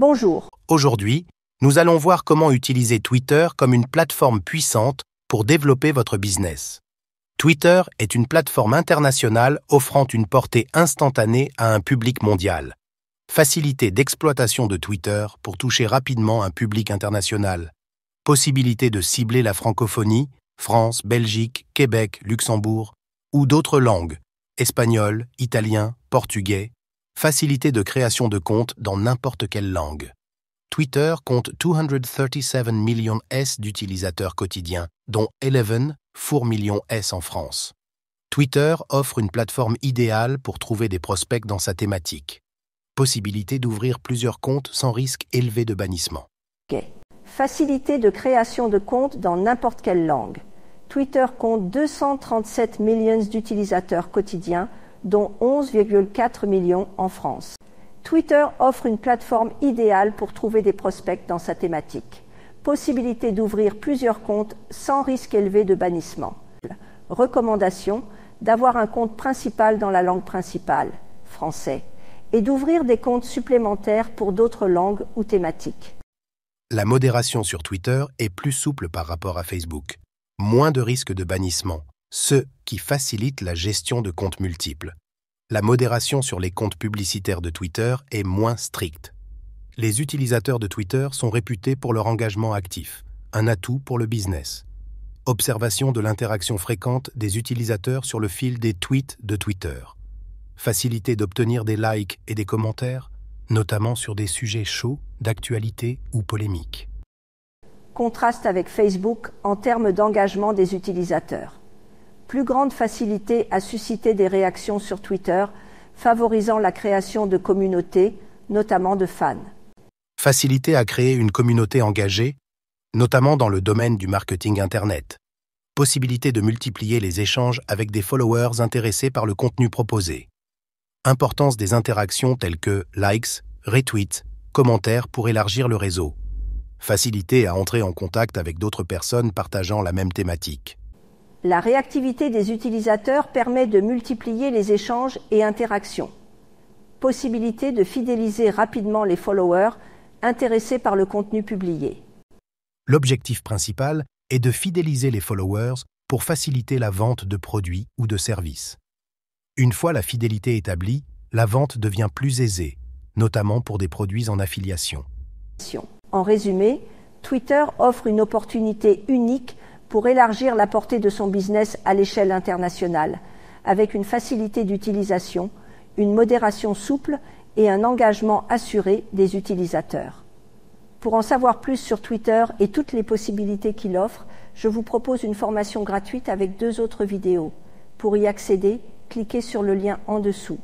Bonjour. Aujourd'hui, nous allons voir comment utiliser Twitter comme une plateforme puissante pour développer votre business. Twitter est une plateforme internationale offrant une portée instantanée à un public mondial. Facilité d'exploitation de Twitter pour toucher rapidement un public international. Possibilité de cibler la francophonie, France, Belgique, Québec, Luxembourg, ou d'autres langues, espagnol, italien, portugais, facilité de création de comptes dans n'importe quelle langue. Twitter compte 237 millions d'utilisateurs quotidiens, dont 11 4 millions S en France. Twitter offre une plateforme idéale pour trouver des prospects dans sa thématique. Possibilité d'ouvrir plusieurs comptes sans risque élevé de bannissement. Facilité de création de comptes dans n'importe quelle langue. Twitter compte 237 millions d'utilisateurs quotidiens, dont 11,4 millions en France. Twitter offre une plateforme idéale pour trouver des prospects dans sa thématique. Possibilité d'ouvrir plusieurs comptes sans risque élevé de bannissement. Recommandation d'avoir un compte principal dans la langue principale, français, et d'ouvrir des comptes supplémentaires pour d'autres langues ou thématiques. La modération sur Twitter est plus souple par rapport à Facebook. Moins de risques de bannissement, ce qui facilite la gestion de comptes multiples. La modération sur les comptes publicitaires de Twitter est moins stricte. Les utilisateurs de Twitter sont réputés pour leur engagement actif, un atout pour le business. Observation de l'interaction fréquente des utilisateurs sur le fil des tweets de Twitter. Facilité d'obtenir des likes et des commentaires, notamment sur des sujets chauds, d'actualité ou polémiques. Contraste avec Facebook en termes d'engagement des utilisateurs plus grande facilité à susciter des réactions sur Twitter, favorisant la création de communautés, notamment de fans. Facilité à créer une communauté engagée, notamment dans le domaine du marketing Internet. Possibilité de multiplier les échanges avec des followers intéressés par le contenu proposé. Importance des interactions telles que likes, retweets, commentaires pour élargir le réseau. Facilité à entrer en contact avec d'autres personnes partageant la même thématique. La réactivité des utilisateurs permet de multiplier les échanges et interactions. Possibilité de fidéliser rapidement les followers intéressés par le contenu publié. L'objectif principal est de fidéliser les followers pour faciliter la vente de produits ou de services. Une fois la fidélité établie, la vente devient plus aisée, notamment pour des produits en affiliation. En résumé, Twitter offre une opportunité unique pour élargir la portée de son business à l'échelle internationale, avec une facilité d'utilisation, une modération souple et un engagement assuré des utilisateurs. Pour en savoir plus sur Twitter et toutes les possibilités qu'il offre, je vous propose une formation gratuite avec deux autres vidéos. Pour y accéder, cliquez sur le lien en dessous.